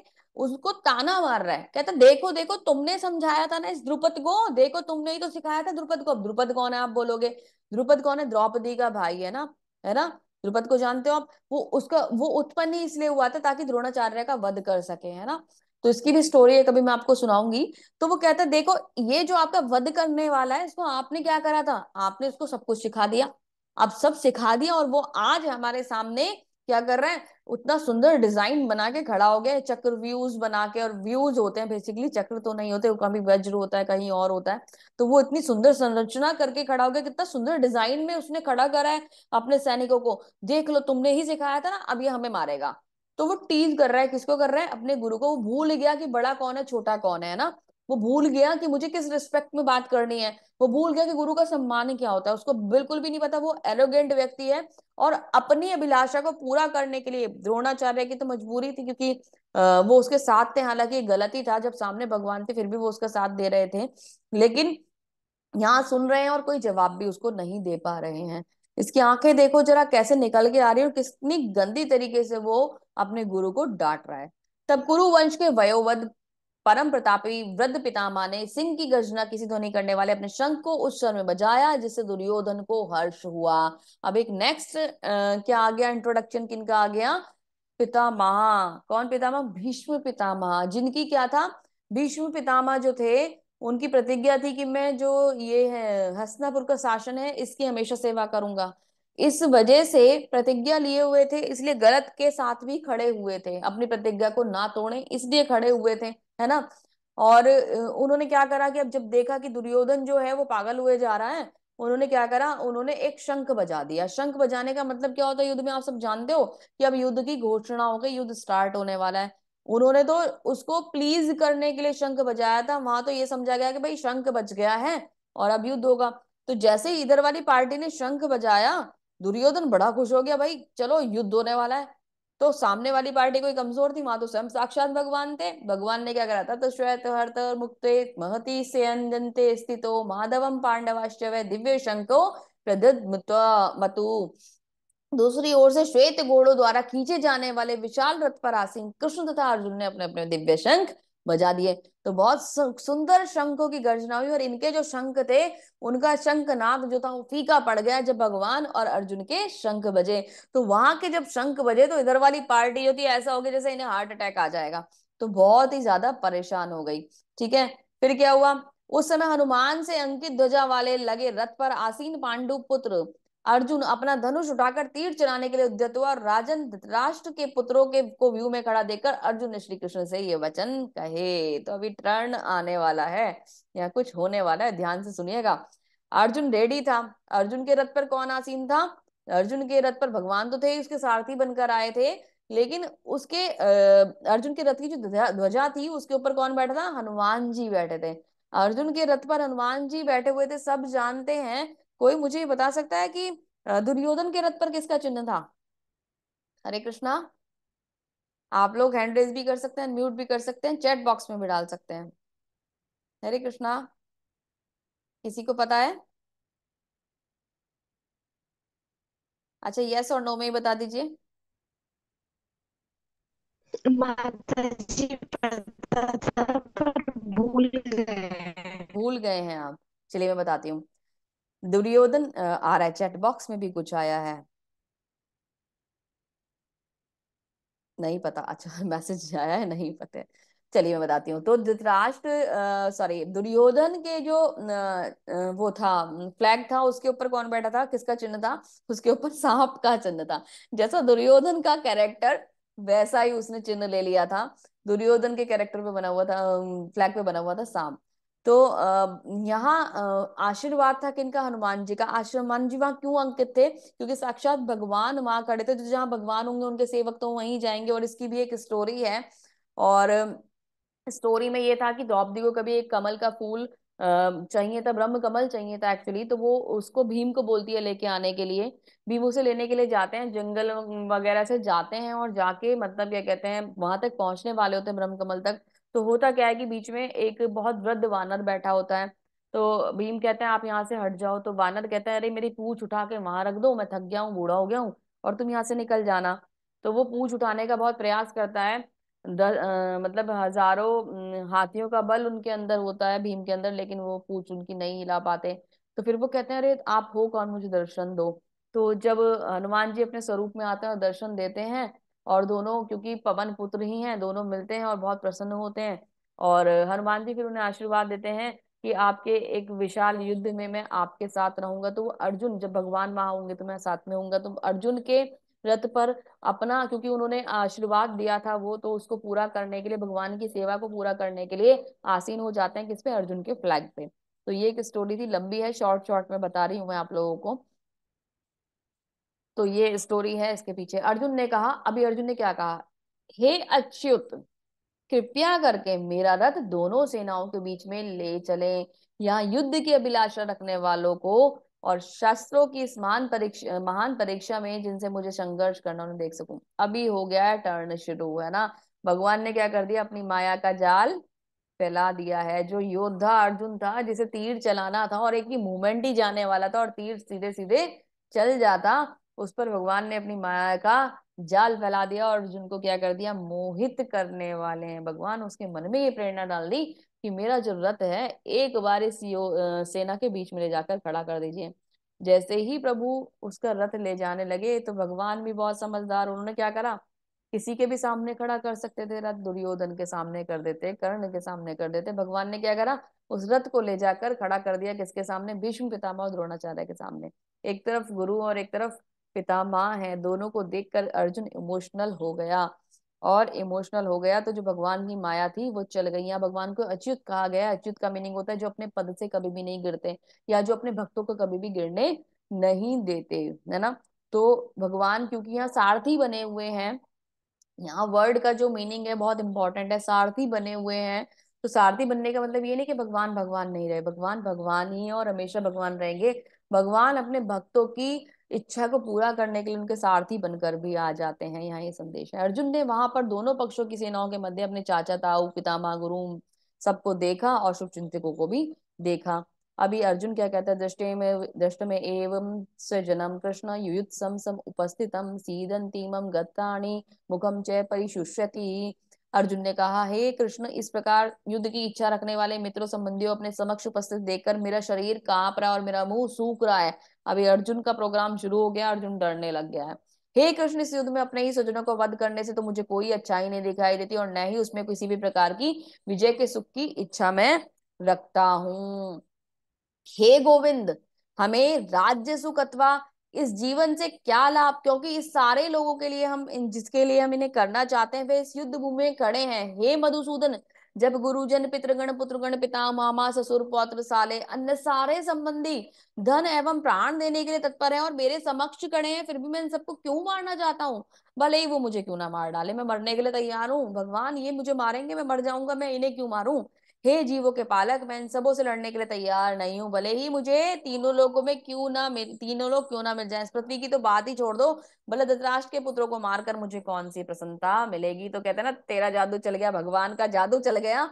उसको ताना मार रहा है कहता देखो देखो तुमने समझाया था ना इस द्रुपद को देखो तुमने ही तो सिखाया था द्रुपद को अब द्रुपद कौन है आप बोलोगे द्रुपद कौन है द्रौपदी का भाई है ना है ना द्रुपद को जानते हो आप वो उसका वो उत्पन्न ही इसलिए हुआ था ताकि द्रोणाचार्य का वध कर सके है ना तो इसकी भी स्टोरी है कभी मैं आपको सुनाऊंगी तो वो कहता है देखो ये जो आपका वध करने वाला है इसको आपने क्या करा था आपने उसको सब कुछ सिखा दिया आप सब सिखा दिया और वो आज हमारे सामने क्या कर रहे हैं उतना सुंदर डिजाइन बना के खड़ा हो गया चक्र व्यूज बना के और व्यूज होते हैं बेसिकली चक्र तो नहीं होते कभी वज्र होता है कहीं और होता है तो वो इतनी सुंदर संरचना करके खड़ा हो गया कितना सुंदर डिजाइन में उसने खड़ा करा है अपने सैनिकों को देख लो तुमने ही सिखाया था ना अब ये हमें मारेगा तो वो टीज कर रहा है किसको कर रहा है अपने गुरु को वो भूल गया कि बड़ा कौन है छोटा कौन है ना वो भूल गया कि मुझे किस रिस्पेक्ट में बात करनी है वो भूल गया कि गुरु का सम्मान क्या होता है उसको बिल्कुल भी नहीं पता वो एरोगेंट व्यक्ति है और अपनी अभिलाषा को पूरा करने के लिए द्रोणाचार्य की तो मजबूरी थी क्योंकि वो उसके साथ थे हालांकि गलती था जब सामने भगवान थे फिर भी वो उसका साथ दे रहे थे लेकिन यहाँ सुन रहे हैं और कोई जवाब भी उसको नहीं दे पा रहे हैं इसकी आंखें देखो जरा कैसे निकल के आ रही है और कितनी गंदी तरीके से वो अपने गुरु को डांट रहा है तब कुरु वंश के वयोवध परम प्रतापी वृद्ध पितामा ने सिंह की गर्जना किसी ध्वनि करने वाले अपने शंख को उस स्वर में बजाया जिससे दुर्योधन को हर्ष हुआ अब एक नेक्स्ट क्या आ गया इंट्रोडक्शन किनका आ गया पितामह कौन पितामह भीष्म पितामह जिनकी क्या था भीष्म पितामह जो थे उनकी प्रतिज्ञा थी कि मैं जो ये है हसनापुर का शासन है इसकी हमेशा सेवा करूंगा इस वजह से प्रतिज्ञा लिए हुए थे इसलिए गलत के साथ भी खड़े हुए थे अपनी प्रतिज्ञा को ना तोड़े इसलिए खड़े हुए थे है ना और उन्होंने क्या करा कि अब जब देखा कि दुर्योधन जो है वो पागल हुए जा रहा है उन्होंने क्या करा उन्होंने एक शंख बजा दिया शंख बजाने का मतलब क्या होता है युद्ध में आप सब जानते हो कि अब युद्ध की घोषणा हो गई युद्ध स्टार्ट होने वाला है उन्होंने तो उसको प्लीज करने के लिए शंख बजाया था वहां तो ये समझा गया कि भाई शंख बज गया है और अब युद्ध होगा तो जैसे ही इधर वाली पार्टी ने शंख बजाया दुर्योधन बड़ा खुश हो गया भाई चलो युद्ध होने वाला है तो सामने वाली पार्टी कोई कमजोर थी वहां तो स्वयं साक्षात भगवान थे भगवान ने क्या करा था तो श्वेत हर्त मुक्त महति से अंजनते स्थितो माधवम पांडवाश्चव दिव्य शंको प्रदत मतु दूसरी ओर से श्वेत घोड़ों द्वारा खींचे जाने वाले विशाल रथ पर आसीन कृष्ण तथा अर्जुन ने अपने अपने दिव्य शंख बजा दिए तो बहुत सुंदर शंखों की गर्जना हुई और इनके जो शंख थे उनका शंख नाद जो था वो फीका पड़ गया जब भगवान और अर्जुन के शंख बजे तो वहां के जब शंख बजे तो इधर वाली पार्टी होती है ऐसा हो गया जैसे इन्हें हार्ट अटैक आ जाएगा तो बहुत ही ज्यादा परेशान हो गई ठीक है फिर क्या हुआ उस समय हनुमान से अंकित ध्वजा वाले लगे रथ पर आसीन पांडु पुत्र अर्जुन अपना धनुष उठाकर तीर चलाने के लिए उद्यत हुआ और राजन राष्ट्र के पुत्रों के को व्यू में खड़ा देखकर अर्जुन ने श्री कृष्ण से ये वचन कहे तो अभी टर्न आने वाला है या कुछ होने वाला है ध्यान से सुनिएगा अर्जुन रेडी था अर्जुन के रथ पर कौन आसीन था अर्जुन के रथ पर भगवान तो थे उसके सारथी बनकर आए थे लेकिन उसके अर्जुन के रथ की जो ध्वजा थी उसके ऊपर कौन बैठा था हनुमान जी बैठे थे अर्जुन के रथ पर हनुमान जी बैठे हुए थे सब जानते हैं कोई मुझे ये बता सकता है कि दुर्योधन के रथ पर किसका चिन्ह था हरे कृष्णा आप लोग हैंड रेज भी कर सकते हैं म्यूट भी कर सकते हैं चैट बॉक्स में भी डाल सकते हैं हरे कृष्णा किसी को पता है अच्छा यस और नो में ही बता दीजिए भूल गए भूल गए हैं आप चलिए मैं बताती हूँ दुर्योधन आ रहा है चैट बॉक्स में भी कुछ आया है नहीं पता अच्छा *laughs* मैसेज आया है नहीं पता चलिए मैं बताती हूँ तो धृतराष्ट्र सॉरी दुर्योधन के जो आ, वो था फ्लैग था उसके ऊपर कौन बैठा था किसका चिन्ह था उसके ऊपर सांप का चिन्ह था जैसा दुर्योधन का कैरेक्टर वैसा ही उसने चिन्ह ले लिया था दुर्योधन के कैरेक्टर पे बना हुआ था फ्लैग पे बना हुआ था सांप तो यहाँ आशीर्वाद था किनका हनुमान जी का हनुमान जी वहां क्यों अंकित थे क्योंकि साक्षात भगवान वहां खड़े थे तो जहाँ भगवान होंगे उनके सेवक तो वहीं जाएंगे और इसकी भी एक स्टोरी है और स्टोरी में ये था कि द्रौपदी को कभी एक कमल का फूल चाहिए था ब्रह्म कमल चाहिए था एक्चुअली तो वो उसको भीम को बोलती है लेके आने के लिए भीम उसे लेने के लिए जाते हैं जंगल वगैरह से जाते हैं और जाके मतलब क्या कहते हैं वहां तक पहुंचने वाले होते हैं ब्रह्म कमल तक तो होता क्या है कि बीच में एक बहुत वृद्ध वानर बैठा होता है तो भीम कहते हैं आप यहाँ से हट जाओ तो वानर कहते हैं अरे मेरी पूछ उठा के वहां रख दो मैं थक गया हूँ बूढ़ा हो गया हूँ और तुम यहाँ से निकल जाना तो वो पूछ उठाने का बहुत प्रयास करता है द, आ, मतलब हजारों हाथियों का बल उनके अंदर होता है भीम के अंदर लेकिन वो पूछ उनकी नहीं हिला पाते तो फिर वो कहते हैं अरे आप हो कौन मुझे दर्शन दो तो जब हनुमान जी अपने स्वरूप में आते हैं और दर्शन देते हैं और दोनों क्योंकि पवन पुत्र ही हैं दोनों मिलते हैं और बहुत प्रसन्न होते हैं और हनुमान जी फिर उन्हें आशीर्वाद देते हैं कि आपके एक विशाल युद्ध में मैं आपके साथ रहूंगा तो वो अर्जुन जब भगवान वहां होंगे तो मैं साथ में हूंगा तो अर्जुन के रथ पर अपना क्योंकि उन्होंने आशीर्वाद दिया था वो तो उसको पूरा करने के लिए भगवान की सेवा को पूरा करने के लिए आसीन हो जाते हैं किस पे अर्जुन के फ्लैग पे तो ये एक स्टोरी थी लंबी है शॉर्ट शॉर्ट में बता रही हूँ मैं आप लोगों को तो ये स्टोरी है इसके पीछे अर्जुन ने कहा अभी अर्जुन ने क्या कहा हे अच्युत कृपया करके मेरा रथ दोनों सेनाओं के बीच में ले चले यहाँ युद्ध की अभिलाषा रखने वालों को और शस्त्रों की इस महान परीक्षा महान परीक्षा में जिनसे मुझे संघर्ष करना उन्हें देख सकूं अभी हो गया है टर्न शुरू है ना भगवान ने क्या कर दिया अपनी माया का जाल फैला दिया है जो योद्धा अर्जुन था जिसे तीर चलाना था और एक ही मूवमेंट ही जाने वाला था और तीर सीधे सीधे चल जाता उस पर भगवान ने अपनी माया का जाल फैला दिया और अर्जुन को क्या कर दिया मोहित करने वाले हैं भगवान उसके मन में ये प्रेरणा डाल दी कि मेरा जो रथ है एक बार इस सेना के बीच में ले जाकर खड़ा कर दीजिए जैसे ही प्रभु उसका रथ ले जाने लगे तो भगवान भी बहुत समझदार उन्होंने क्या करा किसी के भी सामने खड़ा कर सकते थे रथ दुर्योधन के सामने कर देते कर्ण के सामने कर देते भगवान ने क्या करा उस रथ को ले जाकर खड़ा कर दिया किसके सामने भीष्म पितामह और द्रोणाचार्य के सामने एक तरफ गुरु और एक तरफ पिता माँ हैं दोनों को देखकर अर्जुन इमोशनल हो गया और इमोशनल हो गया तो जो भगवान की माया थी वो चल गई या भगवान को अच्युत कहा गया अच्युत का मीनिंग होता है जो अपने पद से कभी भी नहीं गिरते या जो अपने भक्तों को कभी भी गिरने नहीं देते है ना तो भगवान क्योंकि यहाँ सारथी बने हुए हैं यहाँ वर्ड का जो मीनिंग है बहुत इंपॉर्टेंट है सारथी बने हुए हैं तो सारथी बनने का मतलब ये नहीं कि भगवान भगवान नहीं रहे भगवान भगवान ही है और हमेशा भगवान रहेंगे भगवान अपने भक्तों की इच्छा को पूरा करने के लिए उनके सारथी बनकर भी आ जाते हैं यहाँ ये संदेश है अर्जुन ने वहां पर दोनों पक्षों की सेनाओं के मध्य अपने चाचा ताऊ पितामा गुरु सबको देखा और शुभ चिंतकों को भी देखा अभी अर्जुन क्या कहता है दृष्टि में दृष्ट में एवं सृजनम कृष्ण युयुत्सम सम उपस्थितम तीम गत्ताणी मुखम च परिशुष्यति अर्जुन ने कहा हे hey, कृष्ण इस प्रकार युद्ध की इच्छा रखने वाले मित्रों संबंधियों अपने समक्ष उपस्थित देखकर मेरा शरीर कांप रहा है और मेरा मुंह सूख रहा है अभी अर्जुन का प्रोग्राम शुरू हो गया अर्जुन डरने लग गया है हे hey, कृष्ण इस युद्ध में अपने ही स्वजनों को वध करने से तो मुझे कोई अच्छाई नहीं दिखाई देती और न ही उसमें किसी भी प्रकार की विजय के सुख की इच्छा मैं रखता हूं हे गोविंद हमें राज्य सुख अथवा इस जीवन से क्या लाभ क्योंकि इस सारे लोगों के लिए हम जिसके लिए हम इन्हें करना चाहते हैं वे इस युद्ध भूमि में खड़े हैं हे मधुसूदन जब गुरुजन पितृगण पुत्रगण पिता मामा ससुर पौत्र साले अन्य सारे संबंधी धन एवं प्राण देने के लिए तत्पर है और मेरे समक्ष खड़े हैं फिर भी मैं इन सबको क्यों मारना चाहता हूँ भले ही वो मुझे क्यों ना मार डाले मैं मरने के लिए तैयार हूँ भगवान ये मुझे मारेंगे मैं मर जाऊंगा मैं इन्हें क्यों मारू हे जीवो के पालक मैं इन सबों से लड़ने के लिए तैयार नहीं हूं भले ही मुझे तीनों लोगों में क्यों ना मिल तीनों लोग क्यों ना मिल जाए पृथ्वी की तो बात ही छोड़ दो भले धतराष्ट्र के पुत्रों को मारकर मुझे कौन सी प्रसन्नता मिलेगी तो कहते हैं ना तेरा जादू चल गया भगवान का जादू चल गया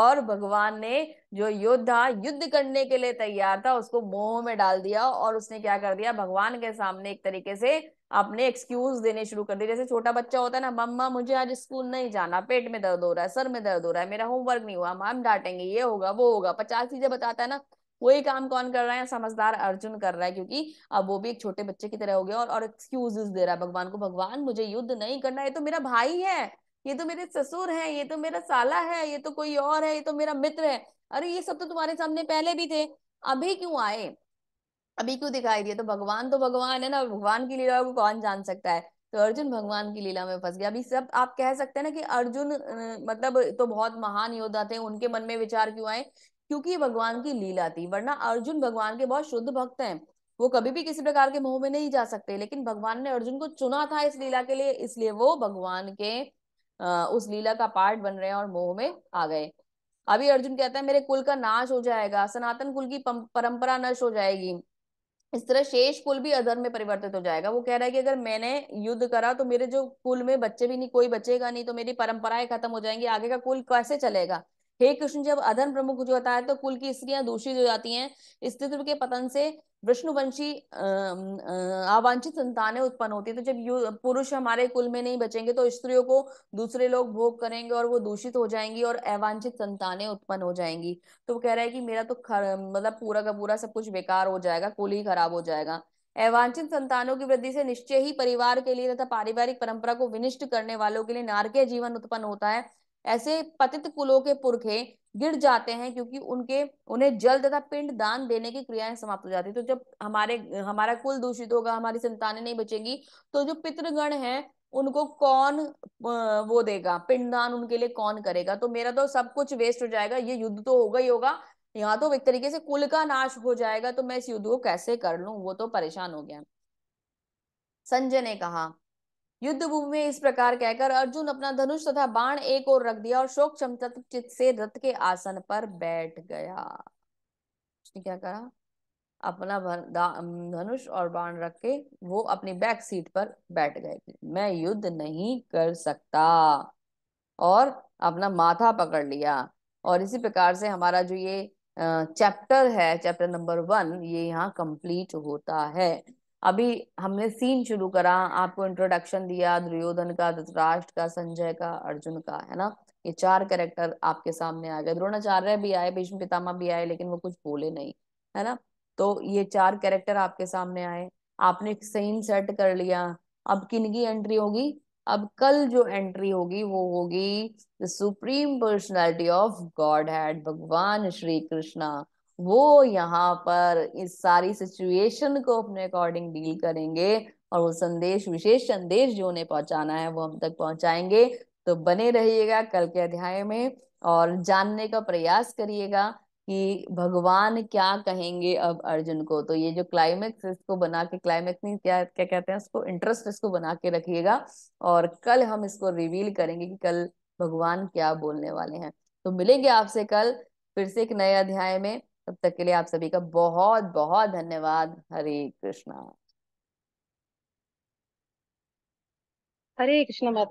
और भगवान ने जो योद्धा युद्ध करने के लिए तैयार था उसको मोह में डाल दिया और उसने क्या कर दिया भगवान के सामने एक तरीके से आपने एक्सक्यूज देने शुरू कर दिए जैसे छोटा बच्चा होता है ना मम्मा मुझे आज स्कूल नहीं जाना पेट में दर्द हो रहा है सर में दर्द हो रहा है मेरा होमवर्क नहीं हुआ मैम डांटेंगे ये होगा वो होगा पचास चीजें बताता है ना वही काम कौन कर रहा है समझदार अर्जुन कर रहा है क्योंकि अब वो भी एक छोटे बच्चे की तरह हो गया और और एक्सक्यूजेस दे रहा है भगवान को भगवान मुझे युद्ध नहीं करना ये तो मेरा भाई है ये तो मेरे ससुर है ये तो मेरा साला है ये तो कोई और है ये तो मेरा मित्र है अरे ये सब तो तुम्हारे सामने पहले भी थे अभी क्यों आए अभी क्यों दिखाई दिया तो भगवान तो भगवान है ना भगवान की लीला को कौन जान सकता है तो अर्जुन भगवान की लीला में फंस गया अभी सब आप कह सकते हैं ना कि अर्जुन मतलब तो बहुत महान योद्धा थे उनके मन में विचार क्यों आए क्योंकि भगवान की लीला थी वरना अर्जुन भगवान के बहुत शुद्ध भक्त हैं वो कभी भी किसी प्रकार के मोह में नहीं जा सकते लेकिन भगवान ने अर्जुन को चुना था इस लीला के लिए इसलिए वो भगवान के उस लीला का पार्ट बन रहे हैं और मोह में आ गए अभी अर्जुन कहता है मेरे कुल का नाश हो जाएगा सनातन कुल की परंपरा नष्ट हो जाएगी इस तरह शेष कुल भी अधर्म में परिवर्तित हो जाएगा वो कह रहा है कि अगर मैंने युद्ध करा तो मेरे जो कुल में बच्चे भी नहीं कोई बचेगा नहीं तो मेरी परंपराएं खत्म हो जाएंगी आगे का कुल कैसे चलेगा हे कृष्ण जब अधर्म प्रमुख जो होता है तो कुल की स्त्रियां दूषित हो जाती हैं स्त्रित्व के पतन से विष्णुवंशी अवांछित संतानें उत्पन्न होती है तो जब पुरुष हमारे कुल में नहीं बचेंगे तो स्त्रियों को दूसरे लोग भोग करेंगे और वो दूषित हो जाएंगी और अवांछित संतानें उत्पन्न हो जाएंगी तो वो कह रहा है कि मेरा तो खर मतलब पूरा का पूरा सब कुछ बेकार हो जाएगा कुल ही खराब हो जाएगा अवांछित संतानों की वृद्धि से निश्चय ही परिवार के लिए तथा पारिवारिक परंपरा को विनिष्ट करने वालों के लिए नारकीय जीवन उत्पन्न होता है ऐसे पतित कुलों के पुरखे गिर जाते हैं क्योंकि उनके उन्हें जल तथा पिंड दान देने की क्रियाएं समाप्त हो जाती तो जब हमारे हमारा कुल दूषित होगा हमारी संतानें नहीं बचेंगी तो जो पितृगण है उनको कौन वो देगा पिंडदान उनके लिए कौन करेगा तो मेरा तो सब कुछ वेस्ट हो जाएगा ये युद्ध तो होगा ही होगा यहाँ तो एक तरीके से कुल का नाश हो जाएगा तो मैं इस युद्ध को कैसे कर लू वो तो परेशान हो गया संजय ने कहा युद्ध भूमि में इस प्रकार कहकर अर्जुन अपना धनुष तथा बाण एक और रख दिया और शोक चित से रथ के आसन पर बैठ गया उसने क्या करा अपना धनुष और बाण रख के वो अपनी बैक सीट पर बैठ गए थे मैं युद्ध नहीं कर सकता और अपना माथा पकड़ लिया और इसी प्रकार से हमारा जो ये चैप्टर है चैप्टर नंबर वन ये यहाँ कंप्लीट होता है अभी हमने सीन शुरू करा आपको इंट्रोडक्शन दिया दुर्योधन का धृतराष्ट्र का संजय का अर्जुन का है ना ये चार कैरेक्टर आपके सामने आ गए द्रोणाचार्य भी आए भीष्म पितामह भी आए लेकिन वो कुछ बोले नहीं है ना तो ये चार कैरेक्टर आपके सामने आए आपने सीन सेट कर लिया अब किन की एंट्री होगी अब कल जो एंट्री होगी वो होगी the supreme personality of godhead भगवान श्री कृष्णा वो यहाँ पर इस सारी सिचुएशन को अपने अकॉर्डिंग डील करेंगे और वो संदेश विशेष संदेश जो उन्हें पहुंचाना है वो हम तक पहुंचाएंगे तो बने रहिएगा कल के अध्याय में और जानने का प्रयास करिएगा कि भगवान क्या कहेंगे अब अर्जुन को तो ये जो क्लाइमेक्स इसको बना के क्लाइमेक्स नहीं क्या क्या कहते हैं उसको इंटरेस्ट इसको बना के रखिएगा और कल हम इसको रिवील करेंगे कि कल भगवान क्या बोलने वाले हैं तो मिलेंगे आपसे कल फिर से एक नए अध्याय में तब तक के लिए आप सभी का बहुत बहुत धन्यवाद हरे कृष्णा हरे कृष्णा